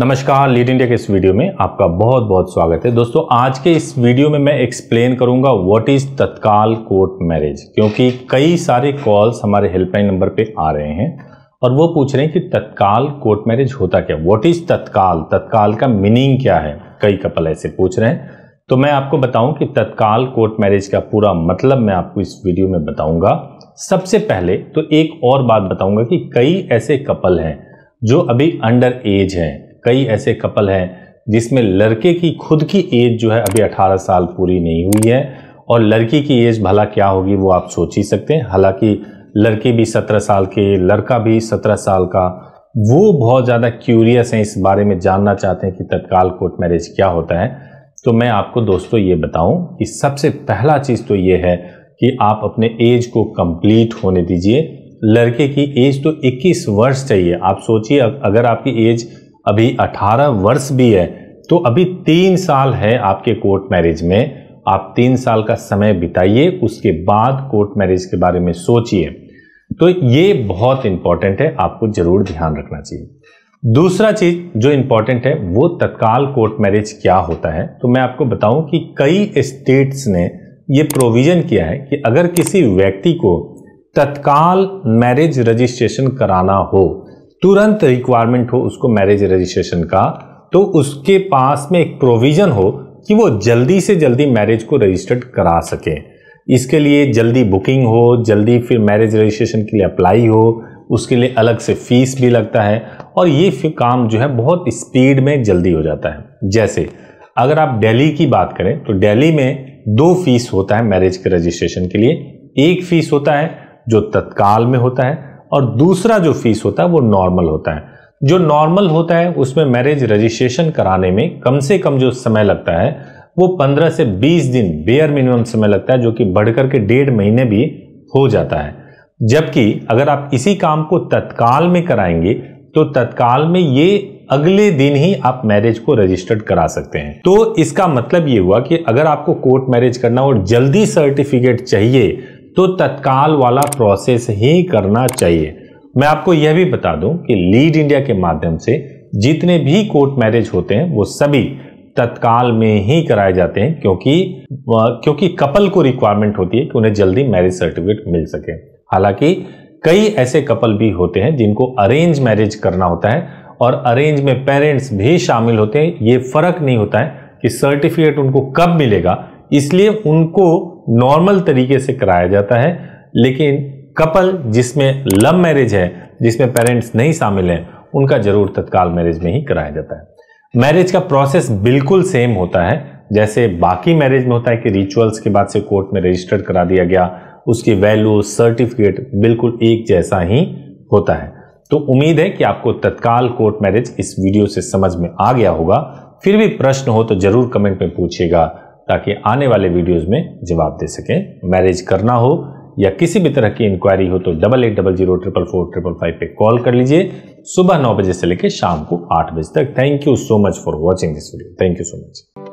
नमस्कार lead India के इस वीडियो में आपका बहुत बहुत स्वागत है दोस्तों आज के इस वीडियो में मैं एक्सप्लेन करूंगा व्हाट इज तत्काल कोर्ट मैरिज क्योंकि कई सारे कॉल्स हमारे हेल्पलाइन नंबर पे आ रहे हैं और वो पूछ रहे हैं कि तत्काल कोर्ट मैरिज होता क्या व्हाट इज तत्काल तत्काल का मीनिंग क्या है कई कपल ऐसे पूछ रहे हैं तो मैं आपको बताऊं कि तत्काल कोर्ट मैरिज का पूरा मतलब मैं आपको इस वीडियो में बताऊंगा सबसे पहले तो एक और बात बताऊंगा कि कई ऐसे कपल हैं जो अभी अंडर एज हैं कई ऐसे कपल हैं जिसमें लड़के की खुद की एज जो है अभी 18 साल पूरी नहीं हुई है और लड़की की एज भला क्या होगी वो आप सोच ही सकते हैं हालांकि लड़के भी 17 साल के लड़का भी 17 साल का वो बहुत ज़्यादा क्यूरियस हैं इस बारे में जानना चाहते हैं कि तत्काल कोर्ट मैरिज क्या होता है तो मैं आपको दोस्तों ये बताऊं कि सबसे पहला चीज़ तो ये है कि आप अपने एज को कंप्लीट होने दीजिए लड़के की एज तो 21 वर्ष चाहिए आप सोचिए अगर आपकी एज अभी 18 वर्ष भी है तो अभी तीन साल है आपके कोर्ट मैरिज में आप तीन साल का समय बिताइए उसके बाद कोर्ट मैरिज के बारे में सोचिए तो ये बहुत इंपॉर्टेंट है आपको जरूर ध्यान रखना चाहिए दूसरा चीज जो इंपॉर्टेंट है वो तत्काल कोर्ट मैरिज क्या होता है तो मैं आपको बताऊं कि कई स्टेट्स ने ये प्रोविज़न किया है कि अगर किसी व्यक्ति को तत्काल मैरिज रजिस्ट्रेशन कराना हो तुरंत रिक्वायरमेंट हो उसको मैरिज रजिस्ट्रेशन का तो उसके पास में एक प्रोविज़न हो कि वो जल्दी से जल्दी मैरिज को रजिस्टर्ड करा सके इसके लिए जल्दी बुकिंग हो जल्दी फिर मैरिज रजिस्ट्रेशन के लिए अप्लाई हो उसके लिए अलग से फीस भी लगता है और ये फिर काम जो है बहुत स्पीड में जल्दी हो जाता है जैसे अगर आप दिल्ली की बात करें तो दिल्ली में दो फीस होता है मैरिज के रजिस्ट्रेशन के लिए एक फीस होता है जो तत्काल में होता है और दूसरा जो फीस होता है वो नॉर्मल होता है जो नॉर्मल होता है उसमें मैरिज रजिस्ट्रेशन कराने में कम से कम जो समय लगता है वो 15 से 20 दिन बेयर मिनिमम समय लगता है जो कि बढ़कर के डेढ़ महीने भी हो जाता है जबकि अगर आप इसी काम को तत्काल में कराएंगे तो तत्काल में ये अगले दिन ही आप मैरिज को रजिस्टर्ड करा सकते हैं तो इसका मतलब ये हुआ कि अगर आपको कोर्ट मैरिज करना और जल्दी सर्टिफिकेट चाहिए तो तत्काल वाला प्रोसेस ही करना चाहिए मैं आपको यह भी बता दूं कि लीड इंडिया के माध्यम से जितने भी कोर्ट मैरिज होते हैं वो सभी तत्काल में ही कराए जाते हैं क्योंकि क्योंकि कपल को रिक्वायरमेंट होती है कि उन्हें जल्दी मैरिज सर्टिफिकेट मिल सके हालांकि कई ऐसे कपल भी होते हैं जिनको अरेंज मैरिज करना होता है और अरेंज में पेरेंट्स भी शामिल होते हैं ये फ़र्क नहीं होता है कि सर्टिफिकेट उनको कब मिलेगा इसलिए उनको नॉर्मल तरीके से कराया जाता है लेकिन कपल जिसमें लव मैरिज है जिसमें पेरेंट्स नहीं शामिल हैं उनका ज़रूर तत्काल मैरिज में ही कराया जाता है मैरिज का प्रोसेस बिल्कुल सेम होता है जैसे बाकी मैरिज में होता है कि रिचुअल्स के बाद से कोर्ट में रजिस्टर्ड करा दिया गया उसकी वैल्यू सर्टिफिकेट बिल्कुल एक जैसा ही होता है तो उम्मीद है कि आपको तत्काल कोर्ट मैरिज इस वीडियो से समझ में आ गया होगा फिर भी प्रश्न हो तो जरूर कमेंट में पूछिएगा ताकि आने वाले वीडियोस में जवाब दे सकें मैरिज करना हो या किसी भी तरह की इंक्वायरी हो तो double eight double zero triple four triple five पे कॉल कर लीजिए सुबह नौ बजे से लेकर शाम को आठ बजे तक thank you so much for watching this video thank you so much